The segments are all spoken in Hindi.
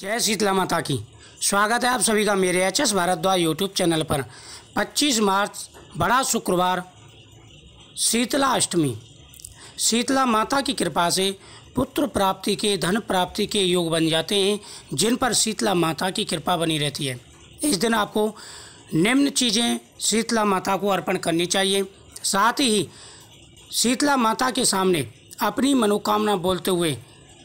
जय शीतला माता की स्वागत है आप सभी का मेरे H S Bharadwaj YouTube channel पर 25 मार्च बड़ा शुक्रवार शीतला अष्टमी शीतला माता की कृपा से पुत्र प्राप्ति के धन प्राप्ति के योग बन जाते हैं जिन पर शीतला माता की कृपा बनी रहती है इस दिन आपको निम्न चीज़ें शीतला माता को अर्पण करनी चाहिए साथ ही शीतला माता के सामने अपनी मनोकामना बोलते हुए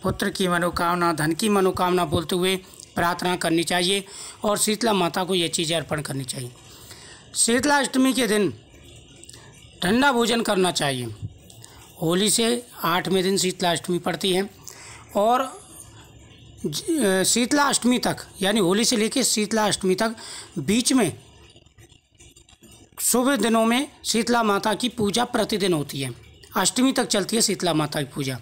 पुत्र की मनोकामना धन की मनोकामना बोलते हुए प्रार्थना करनी चाहिए और शीतला माता को ये चीज़ें अर्पण करनी चाहिए शीतला अष्टमी के दिन ठंडा भोजन करना चाहिए होली से आठवें दिन शीतला अष्टमी पड़ती है और शीतला अष्टमी तक यानी होली से लेकर शीतला अष्टमी तक बीच में शुभ दिनों में शीतला माता की पूजा प्रतिदिन होती है अष्टमी तक चलती है शीतला माता की पूजा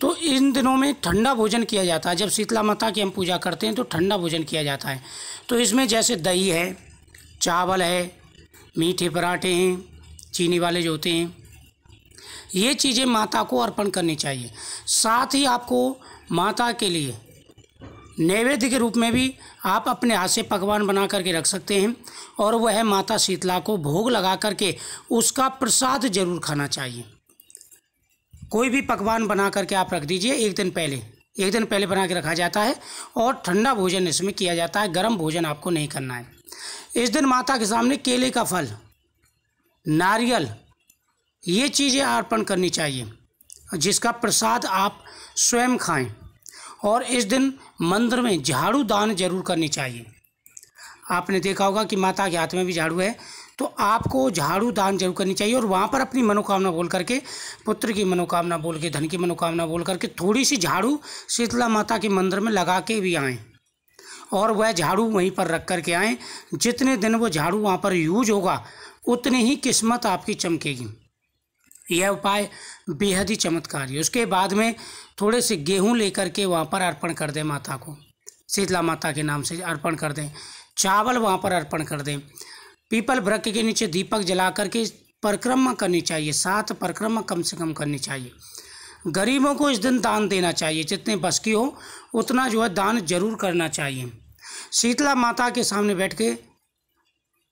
तो इन दिनों में ठंडा भोजन किया जाता है जब शीतला माता की हम पूजा करते हैं तो ठंडा भोजन किया जाता है तो इसमें जैसे दही है चावल है मीठे पराठे हैं चीनी वाले जो होते हैं ये चीज़ें माता को अर्पण करनी चाहिए साथ ही आपको माता के लिए नैवेद्य के रूप में भी आप अपने हाथ से पकवान बना करके रख सकते हैं और वह माता शीतला को भोग लगा करके उसका प्रसाद जरूर खाना चाहिए कोई भी पकवान बना करके आप रख दीजिए एक दिन पहले एक दिन पहले बना के रखा जाता है और ठंडा भोजन इसमें किया जाता है गर्म भोजन आपको नहीं करना है इस दिन माता के सामने केले का फल नारियल ये चीज़ें अर्पण करनी चाहिए जिसका प्रसाद आप स्वयं खाएं और इस दिन मंदिर में झाड़ू दान जरूर करनी चाहिए आपने देखा होगा कि माता के हाथ में भी झाड़ू है तो आपको झाड़ू दान जरूर करनी चाहिए और वहाँ पर अपनी मनोकामना बोल करके पुत्र की मनोकामना बोल के धन की मनोकामना बोल करके थोड़ी सी झाड़ू शीतला माता के मंदिर में लगा के भी आएँ और वह झाड़ू वहीं पर रख कर के आएँ जितने दिन वो झाड़ू वहाँ पर यूज होगा उतनी ही किस्मत आपकी चमकेगी यह उपाय बेहद ही चमत्कारी उसके बाद में थोड़े से गेहूं लेकर के वहाँ पर अर्पण कर दें माता को शीतला माता के नाम से अर्पण कर दें चावल वहाँ पर अर्पण कर दें पीपल वृक्ष के नीचे दीपक जला करके परिक्रमा करनी चाहिए सात परिक्रमा कम से कम करनी चाहिए गरीबों को इस दिन दान देना चाहिए जितने बस की हो उतना जो है दान जरूर करना चाहिए शीतला माता के सामने बैठ के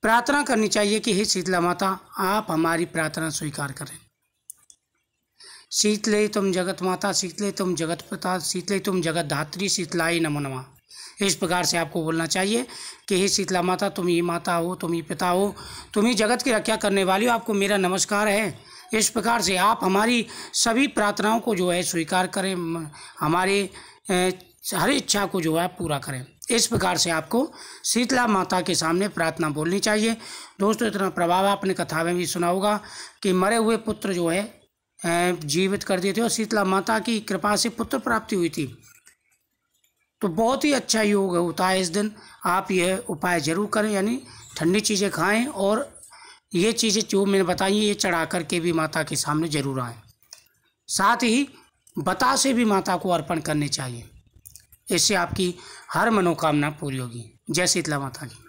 प्रार्थना करनी चाहिए कि हे शीतला माता आप हमारी प्रार्थना स्वीकार करें शीतले तुम जगत माता शीतले तुम जगत प्रताप शीतले तुम जगत धात्री शीतलाई नमो नमा इस प्रकार से आपको बोलना चाहिए कि हे शीतला माता तुम ही माता हो तुम ही पिता हो तुम ही जगत की रक्षा करने वाली हो आपको मेरा नमस्कार है इस प्रकार से आप हमारी सभी प्रार्थनाओं को जो है स्वीकार करें हमारे हर इच्छा को जो है पूरा करें इस प्रकार से आपको शीतला माता के सामने प्रार्थना बोलनी चाहिए दोस्तों इतना प्रभाव आपने कथा में भी सुना होगा कि मरे हुए पुत्र जो है जीवित कर दिए थे और शीतला माता की कृपा से पुत्र प्राप्ति हुई थी तो बहुत ही अच्छा योग होता है इस दिन आप यह उपाय ज़रूर करें यानी ठंडी चीज़ें खाएं और ये चीज़ें जो मैंने बताई ये चढ़ा करके भी माता के सामने ज़रूर आएँ साथ ही से भी माता को अर्पण करने चाहिए इससे आपकी हर मनोकामना पूरी होगी जय शीतला माता की